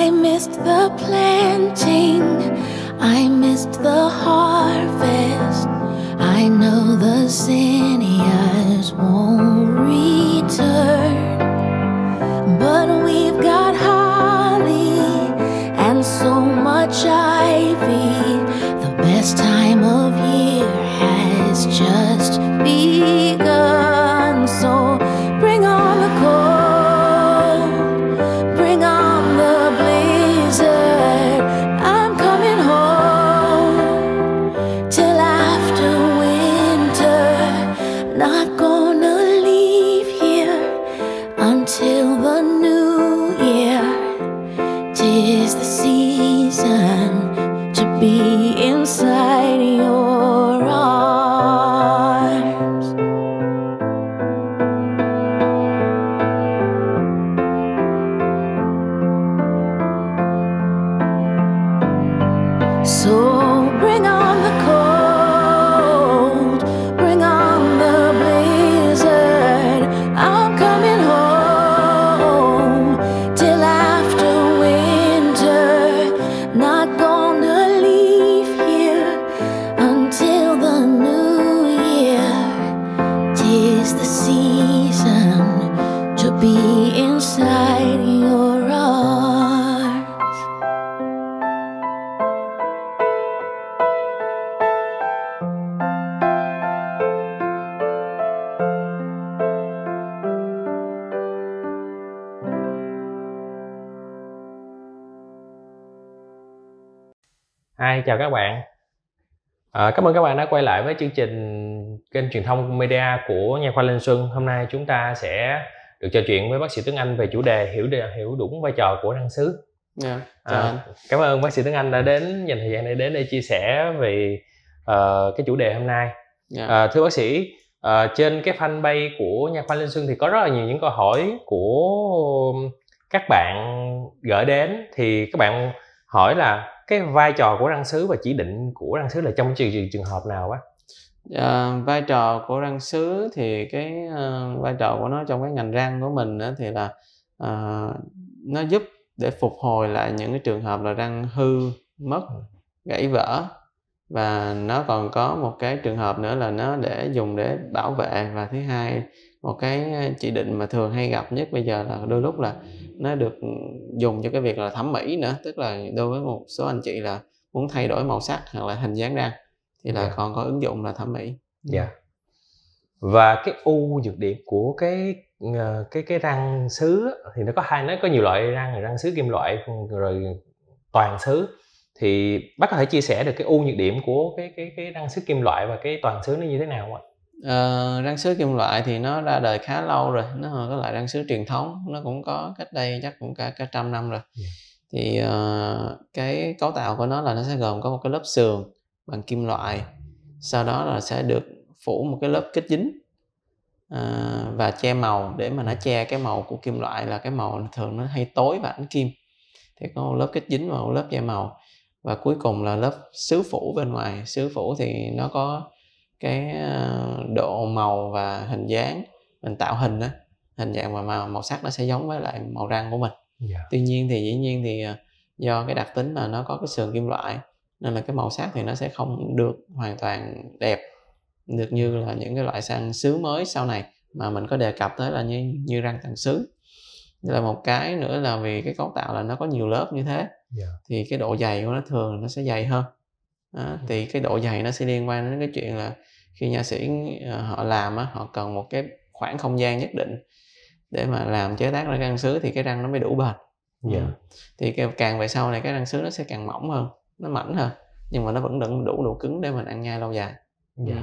I missed the planting, I missed the harvest. I know the zinnias won't return. hai chào các bạn à, Cảm ơn các bạn đã quay lại với chương trình kênh truyền thông media của nha khoa Linh Xuân Hôm nay chúng ta sẽ được trò chuyện với bác sĩ Tuấn Anh về chủ đề hiểu hiểu đúng vai trò của răng sứ yeah, dạ, à, Cảm ơn bác sĩ Tuấn Anh đã đến dành thời gian để đến để chia sẻ về uh, cái chủ đề hôm nay yeah. Dạ. à, Thưa bác sĩ uh, trên cái fanpage của nha khoa Linh Xuân thì có rất là nhiều những câu hỏi của các bạn gửi đến thì các bạn hỏi là cái vai trò của răng sứ và chỉ định của răng sứ là trong trường, trường hợp nào quá à, dạ, vai trò của răng sứ thì cái uh, vai trò của nó trong cái ngành răng của mình đó thì là uh, nó giúp để phục hồi lại những cái trường hợp là răng hư mất ừ. gãy vỡ và nó còn có một cái trường hợp nữa là nó để dùng để bảo vệ và thứ hai một cái chỉ định mà thường hay gặp nhất bây giờ là đôi lúc là nó được dùng cho cái việc là thẩm mỹ nữa tức là đối với một số anh chị là muốn thay đổi màu sắc hoặc là hình dáng răng thì là yeah. Dạ. còn có ứng dụng là thẩm mỹ dạ yeah. Dạ. và cái ưu nhược điểm của cái ờ, cái cái răng sứ thì nó có hai nó có nhiều loại răng răng sứ kim loại rồi toàn sứ thì bác có thể chia sẻ được cái ưu nhược điểm của cái cái cái răng sứ kim loại và cái toàn sứ nó như thế nào không ạ Ờ, răng sứ kim loại thì nó ra đời khá lâu rồi nó còn cái loại răng sứ truyền thống nó cũng có cách đây chắc cũng cả cả trăm năm rồi yeah. Dạ. thì uh, cái cấu tạo của nó là nó sẽ gồm có một cái lớp sườn bằng kim loại sau đó là sẽ được phủ một cái lớp kết dính uh, và che màu để mà nó che cái màu của kim loại là cái màu thường nó hay tối và ánh kim thì có một lớp kết dính và một lớp che màu và cuối cùng là lớp sứ phủ bên ngoài sứ phủ thì nó có cái ờ, độ màu và hình dáng mình tạo hình á hình dạng và màu, màu sắc nó sẽ giống với lại màu răng của mình yeah. Dạ. tuy nhiên thì dĩ nhiên thì ờ, do cái đặc tính là nó có cái sườn kim loại nên là cái màu sắc thì nó sẽ không được hoàn toàn đẹp được như là những cái loại sang sứ mới sau này mà mình có đề cập tới là như như răng tàng sứ Đây là một cái nữa là vì cái cấu tạo là nó có nhiều lớp như thế yeah. Dạ. thì cái độ dày của nó thường nó sẽ dày hơn à, thì cái độ dày nó sẽ liên quan đến cái chuyện là khi nha sĩ ờ, họ làm á họ cần một cái khoảng không gian nhất định để mà làm chế tác ra răng sứ thì cái răng nó mới đủ bền Dạ. thì càng về sau này cái răng sứ nó sẽ càng mỏng hơn nó mảnh hơn nhưng mà nó vẫn đựng đủ độ cứng để mình ăn nhai lâu dài Dạ.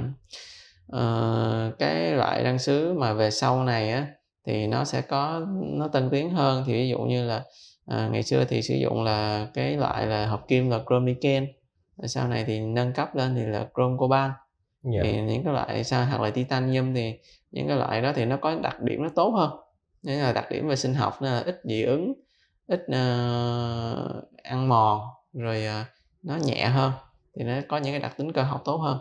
ờ, cái loại răng sứ mà về sau này á thì nó sẽ có nó tân tiến hơn thì ví dụ như là à, ngày xưa thì sử dụng là cái loại là hợp kim là chrome niken sau này thì nâng cấp lên thì là chrome coban yeah. Dạ. thì những cái loại sao hoặc là titanium thì những cái loại đó thì nó có đặc điểm nó tốt hơn nên là đặc điểm về sinh học là ít dị ứng ít uh, ăn mòn rồi uh, nó nhẹ hơn thì nó có những cái đặc tính cơ học tốt hơn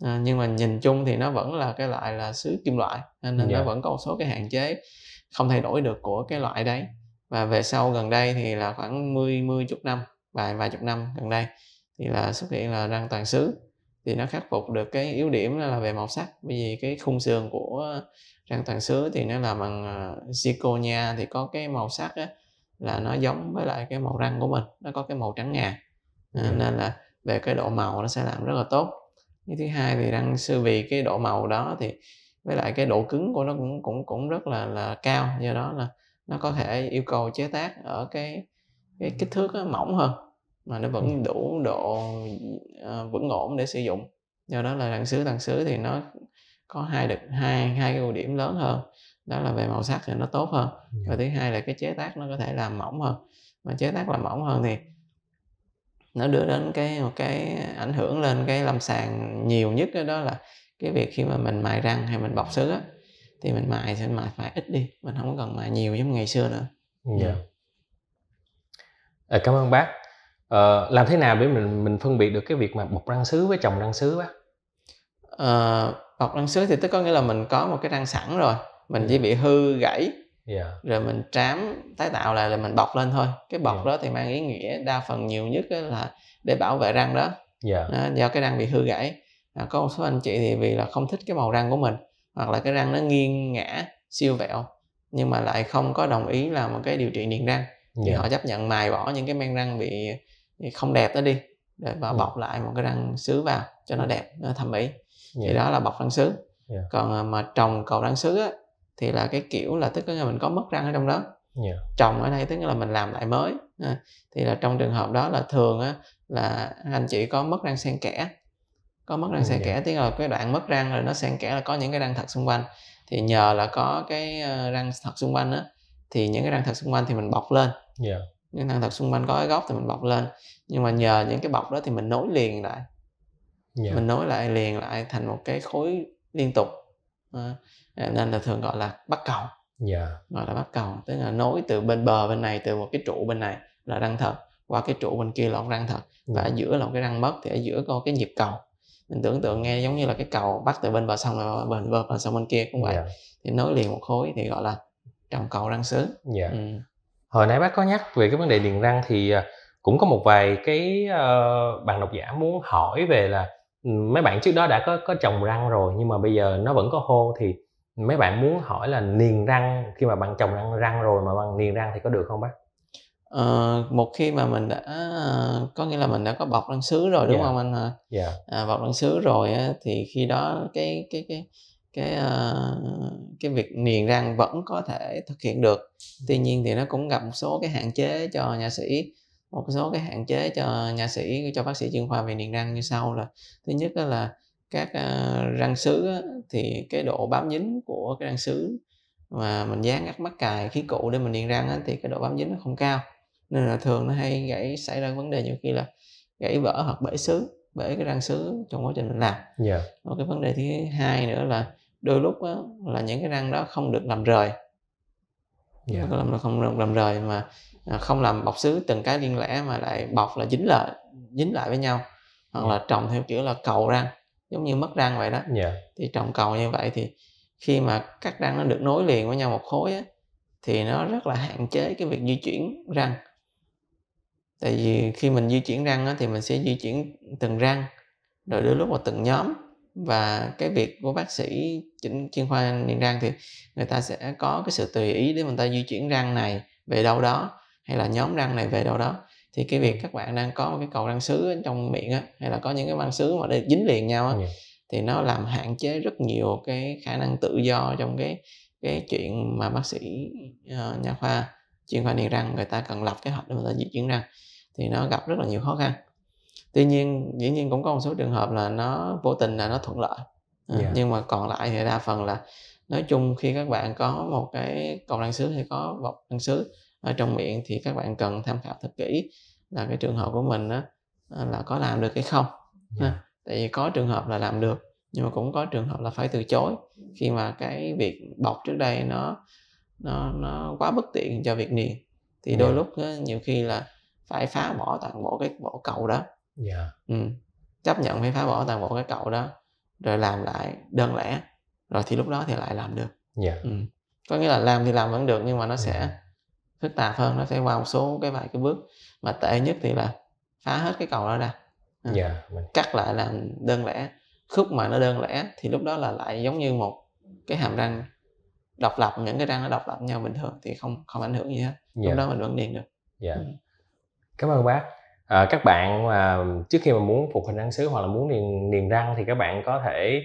à, nhưng mà nhìn chung thì nó vẫn là cái loại là sứ kim loại nên, yeah. nó dạ. vẫn có một số cái hạn chế không thay đổi được của cái loại đấy và về sau gần đây thì là khoảng 10 10 chục năm vài vài chục năm gần đây thì là xuất hiện là răng toàn xứ thì nó khắc phục được cái yếu điểm là về màu sắc bởi vì cái khung sườn của răng toàn sứ thì nó là bằng à, zirconia thì có cái màu sắc á, là nó giống với lại cái màu răng của mình nó có cái màu trắng ngà ờ, ừ. nên là về cái độ màu nó sẽ làm rất là tốt cái thứ hai thì răng sư vì cái độ màu đó thì với lại cái độ cứng của nó cũng cũng cũng rất là là cao do đó là nó có thể yêu cầu chế tác ở cái cái kích thước mỏng hơn mà nó vẫn đủ độ ờ, vững vẫn ổn để sử dụng do đó là đàn sứ tàn sứ thì nó có hai được hai hai cái ưu điểm lớn hơn đó là về màu sắc thì nó tốt hơn dạ. và thứ hai là cái chế tác nó có thể làm mỏng hơn mà chế tác làm mỏng hơn thì nó đưa đến cái một cái ảnh hưởng lên cái lâm sàng nhiều nhất đó, là cái việc khi mà mình mài răng hay mình bọc sứ á thì mình mài thì mài phải ít đi mình không cần mài nhiều giống ngày xưa nữa dạ yeah. Ờ, à, cảm ơn bác Ờ, làm thế nào để mình mình phân biệt được cái việc mà bọc răng sứ với trồng răng sứ á uh, bọc răng sứ thì tức có nghĩa là mình có một cái răng sẵn rồi mình chỉ dạ. bị hư gãy yeah. Dạ. rồi mình trám tái tạo lại là mình bọc lên thôi cái bọc yeah. Dạ. đó thì mang ý nghĩa đa phần nhiều nhất là để bảo vệ răng đó yeah. do cái răng bị hư gãy à, có một số anh chị thì vì là không thích cái màu răng của mình hoặc là cái răng nó nghiêng ngã siêu vẹo nhưng mà lại không có đồng ý là một cái điều trị niềng răng yeah. thì họ chấp nhận mài bỏ những cái men răng bị không đẹp đó đi để và ừ. bọc ừ. lại một cái răng sứ vào cho nó đẹp nó thẩm mỹ thì dạ. đó là bọc răng sứ yeah. Dạ. còn à, mà trồng cầu răng sứ á thì là cái kiểu là tức là mình có mất răng ở trong đó yeah. Dạ. trồng ở đây tức là mình làm lại mới à, thì là trong trường hợp đó là thường á, là anh chị có mất răng xen kẽ có mất răng ừ, xen yeah. kẽ tức là cái đoạn mất răng rồi nó xen kẽ là có những cái răng thật xung quanh thì nhờ là có cái ờ, răng thật xung quanh á thì những cái răng thật xung quanh thì mình bọc lên yeah những thằng thật xung quanh có cái góc thì mình bọc lên nhưng mà nhờ những cái bọc đó thì mình nối liền lại yeah. Dạ. mình nối lại liền lại thành một cái khối liên tục à, nên là thường gọi là bắt cầu yeah. Dạ. gọi là bắt cầu tức là nối từ bên bờ bên này từ một cái trụ bên này là răng thật qua cái trụ bên kia là răng thật và yeah. Dạ. ở giữa là một cái răng mất thì ở giữa có cái nhịp cầu mình tưởng tượng nghe giống như là cái cầu bắt từ bên bờ sông là bên bờ, bờ sông bên kia cũng vậy yeah. thì nối liền một khối thì gọi là trồng cầu răng sứ yeah. ừ hồi nãy bác có nhắc về cái vấn đề điền răng thì à, cũng có một vài cái uh, bạn độc giả muốn hỏi về là ừ, mấy bạn trước đó đã có có trồng răng rồi nhưng mà bây giờ nó vẫn có hô thì mấy bạn muốn hỏi là niền răng khi mà bạn trồng răng răng rồi mà bạn niền răng thì có được không bác? Ờ, một khi mà mình đã có nghĩa là mình đã có bọc răng sứ rồi đúng yeah. Dạ. không anh? Yeah. Dạ. À, bọc răng sứ rồi thì khi đó cái cái cái cái uh, cái việc niền răng vẫn có thể thực hiện được tuy nhiên thì nó cũng gặp một số cái hạn chế cho nhà sĩ một số cái hạn chế cho nhà sĩ cho bác sĩ chuyên khoa về niền răng như sau là thứ nhất là các uh, răng sứ thì cái độ bám dính của cái răng sứ mà mình dán các mắc cài khí cụ để mình niền răng á, thì cái độ bám dính nó không cao nên là thường nó hay gãy xảy ra vấn đề nhiều khi là gãy vỡ hoặc bể sứ bể cái răng sứ trong quá trình làm yeah. Dạ. và cái vấn đề thứ hai nữa là đôi lúc đó, là những cái răng đó không được làm rời yeah. Dạ. không làm không làm, làm rời mà à, không làm bọc sứ từng cái riêng lẻ mà lại bọc là dính lại dính lại với nhau hoặc yeah. là trồng theo kiểu là cầu răng giống như mất răng vậy đó yeah. Dạ. thì trồng cầu như vậy thì khi mà các răng nó được nối liền với nhau một khối á, thì nó rất là hạn chế cái việc di chuyển răng tại vì khi mình di chuyển răng á, thì mình sẽ di chuyển từng răng rồi đôi lúc vào từng nhóm và cái việc của bác sĩ chỉnh chuyên khoa niệm răng thì người ta sẽ có cái sự tùy ý để người ta di chuyển răng này về đâu đó hay là nhóm răng này về đâu đó thì cái việc các bạn đang có một cái cầu răng sứ trong miệng á hay là có những cái răng sứ mà để dính liền nhau á thì nó làm hạn chế rất nhiều cái khả năng tự do trong cái cái chuyện mà bác sĩ uh, ờ, nha khoa chuyên khoa niệm răng người ta cần lập cái hoạch để người ta di chuyển răng thì nó gặp rất là nhiều khó khăn tuy nhiên dĩ nhiên cũng có một số trường hợp là nó vô tình là nó thuận lợi yeah. À, dạ. nhưng mà còn lại thì đa phần là nói chung khi các bạn có một cái cầu đăng sứ hay có vọc đăng sứ ở trong miệng thì các bạn cần tham khảo thật kỹ là cái trường hợp của mình đó, à, là có làm được hay không yeah. Dạ. tại vì có trường hợp là làm được nhưng mà cũng có trường hợp là phải từ chối khi mà cái việc bọc trước đây nó nó nó quá bất tiện cho việc niềng. thì đôi yeah. Dạ. lúc đó, nhiều khi là phải phá bỏ toàn bộ cái bộ cầu đó yeah. Dạ. ừ. chấp nhận phải phá bỏ toàn bộ cái cầu đó rồi làm lại đơn lẻ rồi thì lúc đó thì lại làm được yeah. Dạ. ừ. có nghĩa là làm thì làm vẫn được nhưng mà nó yeah. sẽ dạ. phức tạp hơn nó sẽ qua một số cái vài cái bước mà tệ nhất thì là phá hết cái cầu đó ra ừ. yeah. cắt lại làm đơn lẻ khúc mà nó đơn lẻ thì lúc đó là lại giống như một cái hàm răng độc lập những cái răng nó độc lập nhau bình thường thì không không ảnh hưởng gì hết yeah. lúc đó mình vẫn điền được yeah. ừ cảm ơn bác à, các bạn mà trước khi mà muốn phục hình răng sứ hoặc là muốn niềng niềng răng thì các bạn có thể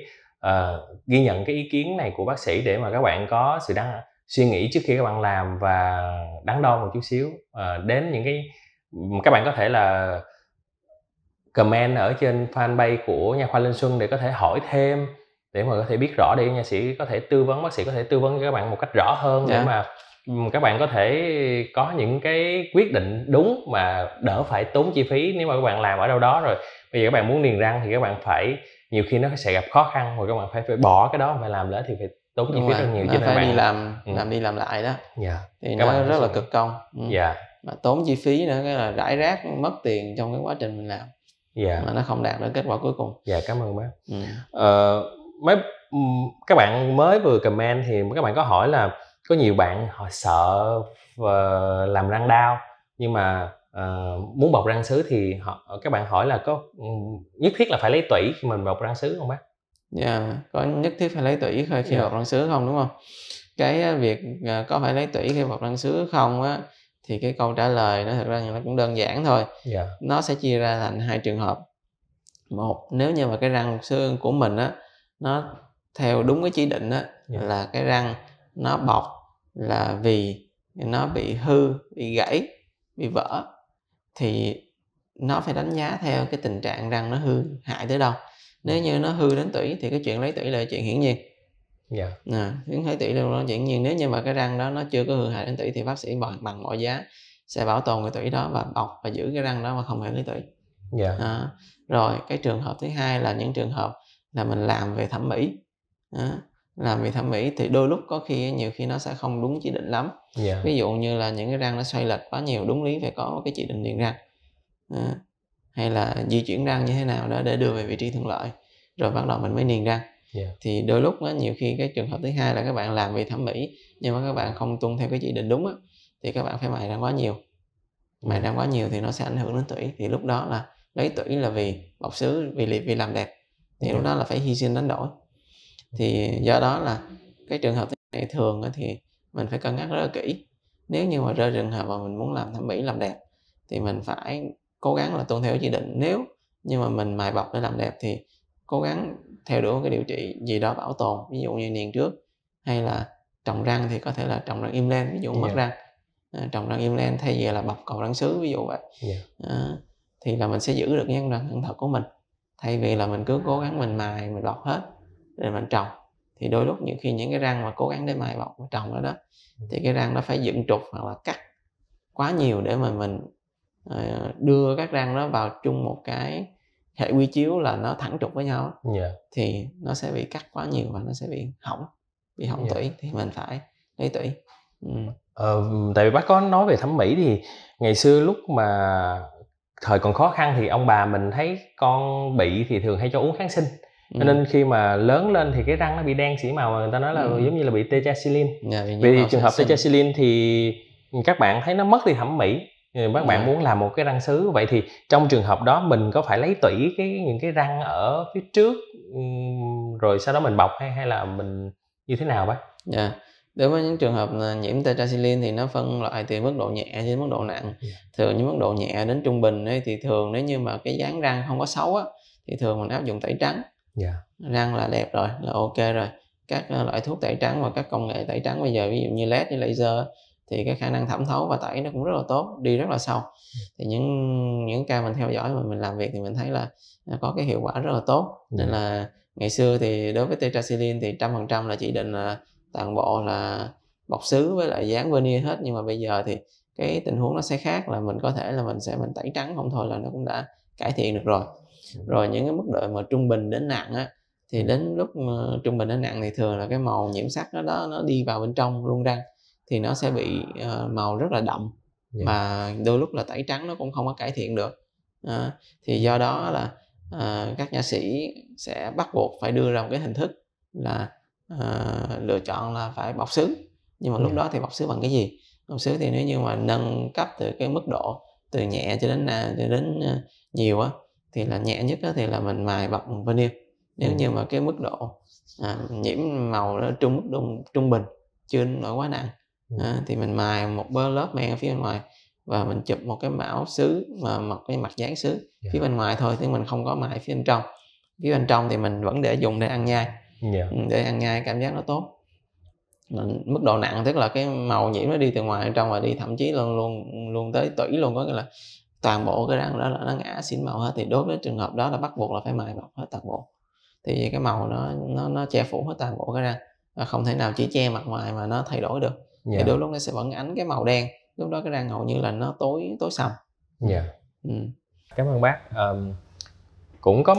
uh, ghi nhận cái ý kiến này của bác sĩ để mà các bạn có sự đăng suy nghĩ trước khi các bạn làm và đắn đo một chút xíu uh, đến những cái các bạn có thể là comment ở trên fanpage của nha khoa Linh Xuân để có thể hỏi thêm để mà có thể biết rõ đi nha sĩ có thể tư vấn bác sĩ có thể tư vấn cho các bạn một cách rõ hơn yeah. để dạ. mà các bạn có thể có những cái quyết định đúng mà đỡ phải tốn chi phí nếu mà các bạn làm ở đâu đó rồi bây giờ các bạn muốn niềng răng thì các bạn phải nhiều khi nó sẽ gặp khó khăn rồi các bạn phải phải bỏ cái đó mà làm nữa thì phải tốn chi phí rất nhiều chứ phải bạn... đi làm ừ. làm đi làm lại đó Dạ. thì các nó bạn rất là cực công Dạ. mà tốn chi phí nữa cái là rải rác mất tiền trong cái quá trình mình làm Dạ. mà nó không đạt được kết quả cuối cùng dạ cảm ơn bác ừ. ờ, mấy các bạn mới vừa comment thì các bạn có hỏi là có nhiều bạn họ sợ ờ, làm răng đau nhưng mà uh, muốn bọc răng sứ thì họ, các bạn hỏi là có ừ, nhất thiết là phải lấy tủy khi mình bọc răng sứ không bác? Dạ, yeah, có nhất thiết phải lấy tủy khi yeah. Dạ. bọc răng sứ không đúng không? Cái ờ, việc có phải lấy tủy khi bọc răng sứ không á thì cái câu trả lời nó thật ra nó cũng đơn giản thôi. Yeah. Dạ. Nó sẽ chia ra thành hai trường hợp. Một, nếu như mà cái răng xương của mình á nó theo đúng cái chỉ định á yeah. Dạ. là cái răng nó bọc là vì nó bị hư bị gãy bị vỡ thì nó phải đánh giá theo cái tình trạng răng nó hư hại tới đâu nếu như nó hư đến tủy thì cái chuyện lấy tủy là chuyện hiển nhiên dạ yeah. à, hiến thấy tủy là chuyện hiển nhiên nếu như mà cái răng đó nó chưa có hư hại đến tủy thì bác sĩ bằng bằng mọi giá sẽ bảo tồn cái tủy đó và bọc và giữ cái răng đó mà không hề lấy tủy dạ yeah. à, rồi cái trường hợp thứ hai là những trường hợp là mình làm về thẩm mỹ à, làm về thẩm mỹ thì đôi lúc có khi nhiều khi nó sẽ không đúng chỉ định lắm yeah. Dạ. ví dụ như là những cái răng nó xoay lệch quá nhiều đúng lý phải có cái chỉ định điện răng à, hay là di chuyển răng như thế nào đó để đưa về vị trí thuận lợi rồi bắt đầu mình mới niền răng yeah. Dạ. thì đôi lúc đó, nhiều khi cái trường hợp thứ hai là các bạn làm về thẩm mỹ nhưng mà các bạn không tuân theo cái chỉ định đúng á thì các bạn phải mài răng quá nhiều mài răng quá nhiều thì nó sẽ ảnh hưởng đến tủy thì lúc đó là lấy tủy là vì bọc xứ vì vì làm đẹp thì lúc dạ. đó là phải hy sinh đánh đổi thì do đó là cái trường hợp này thường thì mình phải cân nhắc rất là kỹ nếu như mà rơi trường hợp mà mình muốn làm thẩm mỹ làm đẹp thì mình phải cố gắng là tuân theo chỉ định nếu nhưng mà mình mài bọc để làm đẹp thì cố gắng theo đuổi cái điều trị gì đó bảo tồn ví dụ như niền trước hay là trồng răng thì có thể là trồng răng im lên ví dụ yeah. mất răng à, trồng răng im lên thay vì là bọc cầu răng sứ ví dụ vậy yeah. à, thì là mình sẽ giữ được nhân răng thật của mình thay vì là mình cứ cố gắng mình mài mình bọc hết để mình trồng thì đôi lúc những khi những cái răng mà cố gắng để mài bọc và trồng đó đó ừ. thì cái răng nó phải dựng trục hoặc là cắt quá nhiều để mà mình ờ, đưa các răng đó vào chung một cái hệ quy chiếu là nó thẳng trục với nhau yeah. Dạ. thì nó sẽ bị cắt quá nhiều và nó sẽ bị hỏng bị hỏng yeah. Dạ. tủy thì mình phải lấy tủy ừ. ờ, tại vì bác có nói về thẩm mỹ thì ngày xưa lúc mà thời còn khó khăn thì ông bà mình thấy con bị thì thường hay cho uống kháng sinh cho nên khi mà lớn lên thì cái răng nó bị đen xỉ màu mà người ta nói là ừ. giống như là bị tetracycline yeah, dạ, vì, vì trường hợp tetracycline thì các bạn thấy nó mất đi thẩm mỹ các bạn dạ. muốn làm một cái răng sứ vậy thì trong trường hợp đó mình có phải lấy tủy cái những cái răng ở phía trước rồi sau đó mình bọc hay hay là mình như thế nào bác? Dạ. Đối với những trường hợp nhiễm tetracycline thì nó phân loại từ mức độ nhẹ đến mức độ nặng. Yeah. Dạ. Thường những mức độ nhẹ đến trung bình ấy, thì thường nếu như mà cái dáng răng không có xấu á, thì thường mình áp dụng tẩy trắng yeah. Dạ. răng là đẹp rồi là ok rồi các ờ, loại thuốc tẩy trắng và các công nghệ tẩy trắng bây giờ ví dụ như led với laser thì cái khả năng thẩm thấu và tẩy nó cũng rất là tốt đi rất là sâu ừ. thì những những ca mình theo dõi mà mình làm việc thì mình thấy là ờ, có cái hiệu quả rất là tốt nên dạ. là ngày xưa thì đối với tetracycline thì trăm phần trăm là chỉ định là toàn bộ là bọc xứ với lại dán vernier hết nhưng mà bây giờ thì cái tình huống nó sẽ khác là mình có thể là mình sẽ mình tẩy trắng không thôi là nó cũng đã cải thiện được rồi rồi những cái mức độ mà trung bình đến nặng á thì ừ. đến lúc mà trung bình đến nặng thì thường là cái màu nhiễm sắc đó, đó nó đi vào bên trong luôn răng thì nó sẽ bị uh, màu rất là đậm yeah. Dạ. và đôi lúc là tẩy trắng nó cũng không có cải thiện được à, thì do đó là à, các nha sĩ sẽ bắt buộc phải đưa ra một cái hình thức là à, lựa chọn là phải bọc xứ nhưng mà dạ. lúc yeah. đó thì bọc xứ bằng cái gì bọc xứ thì nếu như mà nâng cấp từ cái mức độ từ nhẹ cho đến à, cho đến nhiều á thì là nhẹ nhất đó thì là mình mài bọc veneer nếu ừ. như mà cái mức độ à, nhiễm màu nó trung mức độ trung bình chưa nổi quá nặng ừ. à, thì mình mài một bơ lớp men ở phía bên ngoài và mình chụp một cái mão sứ mà một cái mặt dán sứ yeah. Dạ. phía bên ngoài thôi chứ mình không có mài phía bên trong phía bên trong thì mình vẫn để dùng để ăn nhai yeah. Dạ. Ừ, để ăn nhai cảm giác nó tốt mức độ nặng tức là cái màu nhiễm nó đi từ ngoài trong và đi thậm chí luôn luôn luôn tới tủy luôn có nghĩa là toàn bộ cái răng đó là nó ngã xỉn màu hết thì đối với trường hợp đó là bắt buộc là phải mài bọc hết toàn bộ thì cái màu nó nó nó che phủ hết toàn bộ cái răng và không thể nào chỉ che mặt ngoài mà nó thay đổi được yeah. thì dạ. đôi lúc nó sẽ vẫn ánh cái màu đen lúc đó cái răng hầu như là nó tối tối sầm dạ yeah. ừ. cảm ơn bác um, cũng có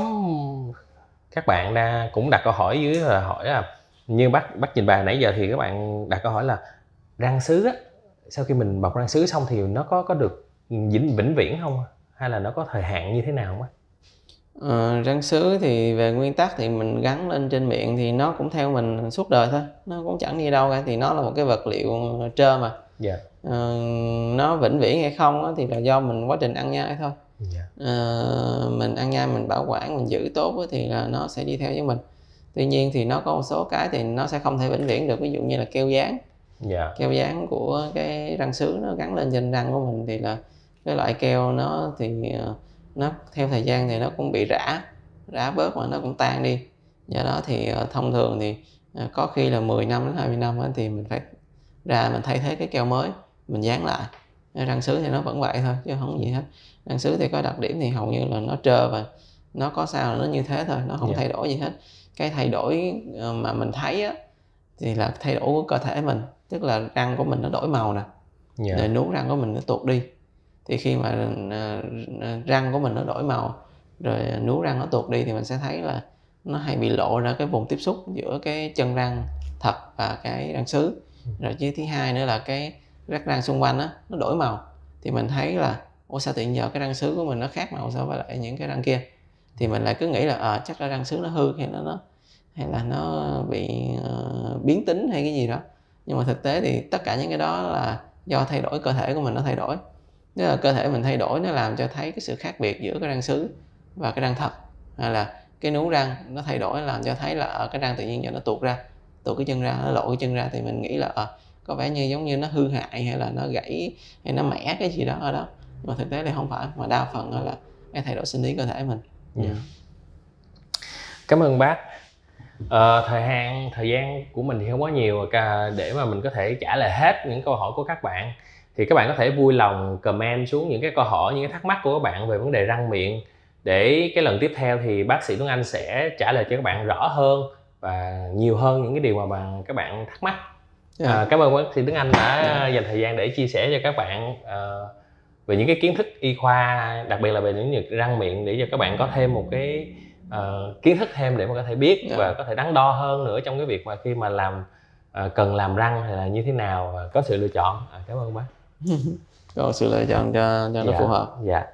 các bạn đã cũng đặt câu hỏi dưới là hỏi là như bác bác nhìn bà nãy giờ thì các bạn đặt câu hỏi là răng sứ á sau khi mình bọc răng sứ xong thì nó có có được vĩnh vĩnh viễn không à? hay là nó có thời hạn như thế nào không Ờ, răng sứ thì về nguyên tắc thì mình gắn lên trên miệng thì nó cũng theo mình suốt đời thôi nó cũng chẳng đi đâu cả thì nó là một cái vật liệu trơ mà yeah. Dạ. ờ, nó vĩnh viễn hay không thì là do mình quá trình ăn nhai thôi yeah. Dạ. ờ, mình ăn nhai mình bảo quản mình giữ tốt thì là nó sẽ đi theo với mình tuy nhiên thì nó có một số cái thì nó sẽ không thể vĩnh viễn được ví dụ như là keo dán yeah. Dạ. keo dán của cái răng sứ nó gắn lên trên răng của mình thì là cái loại keo nó thì ờ, nó theo thời gian thì nó cũng bị rã rã bớt mà nó cũng tan đi do đó thì ờ, thông thường thì ờ, có khi là 10 năm đến 20 năm thì mình phải ra mình thay thế cái keo mới mình dán lại răng sứ thì nó vẫn vậy thôi chứ không gì hết răng sứ thì có đặc điểm thì hầu như là nó trơ và nó có sao là nó như thế thôi nó không yeah. Dạ. thay đổi gì hết cái thay đổi mà mình thấy á thì là thay đổi của cơ thể mình tức là răng của mình nó đổi màu nè yeah. Dạ. rồi nuốt răng của mình nó tuột đi thì khi mà ờ, ờ, răng của mình nó đổi màu rồi núi răng nó tuột đi thì mình sẽ thấy là nó hay bị lộ ra cái vùng tiếp xúc giữa cái chân răng thật và cái răng sứ rồi chứ thứ hai nữa là cái rắc răng xung quanh á nó đổi màu thì mình thấy là ô sao tiện giờ cái răng sứ của mình nó khác màu so với lại những cái răng kia thì mình lại cứ nghĩ là à, chắc là răng sứ nó hư hay nó nó hay là nó bị uh, biến tính hay cái gì đó nhưng mà thực tế thì tất cả những cái đó là do thay đổi cơ thể của mình nó thay đổi nếu là cơ thể mình thay đổi nó làm cho thấy cái sự khác biệt giữa cái răng sứ và cái răng thật hay là cái nú răng nó thay đổi làm cho thấy là ở ờ, cái răng tự nhiên giờ nó tuột ra tuột cái chân ra nó lộ cái chân ra thì mình nghĩ là à, có vẻ như giống như nó hư hại hay là nó gãy hay nó mẻ cái gì đó ở đó mà thực tế thì không phải mà đa phần là cái thay đổi sinh lý cơ thể mình yeah. Dạ. cảm ơn bác à, thời hạn thời gian của mình thì không quá nhiều à, để mà mình có thể trả lời hết những câu hỏi của các bạn thì các bạn có thể vui lòng comment xuống những cái câu hỏi những cái thắc mắc của các bạn về vấn đề răng miệng để cái lần tiếp theo thì bác sĩ Tuấn Anh sẽ trả lời cho các bạn rõ hơn và nhiều hơn những cái điều mà các bạn thắc mắc yeah. Dạ. à, cảm ơn bác sĩ Tuấn Anh đã yeah. Dạ. dành thời gian để chia sẻ cho các bạn uh, về những cái kiến thức y khoa đặc biệt là về những việc răng miệng để cho các bạn có thêm một cái uh, kiến thức thêm để mà có thể biết yeah. Dạ. và có thể đắn đo hơn nữa trong cái việc mà khi mà làm uh, cần làm răng thì là như thế nào và có sự lựa chọn à, cảm ơn bác có sự lựa chọn cho cho nó dạ, phù hợp dạ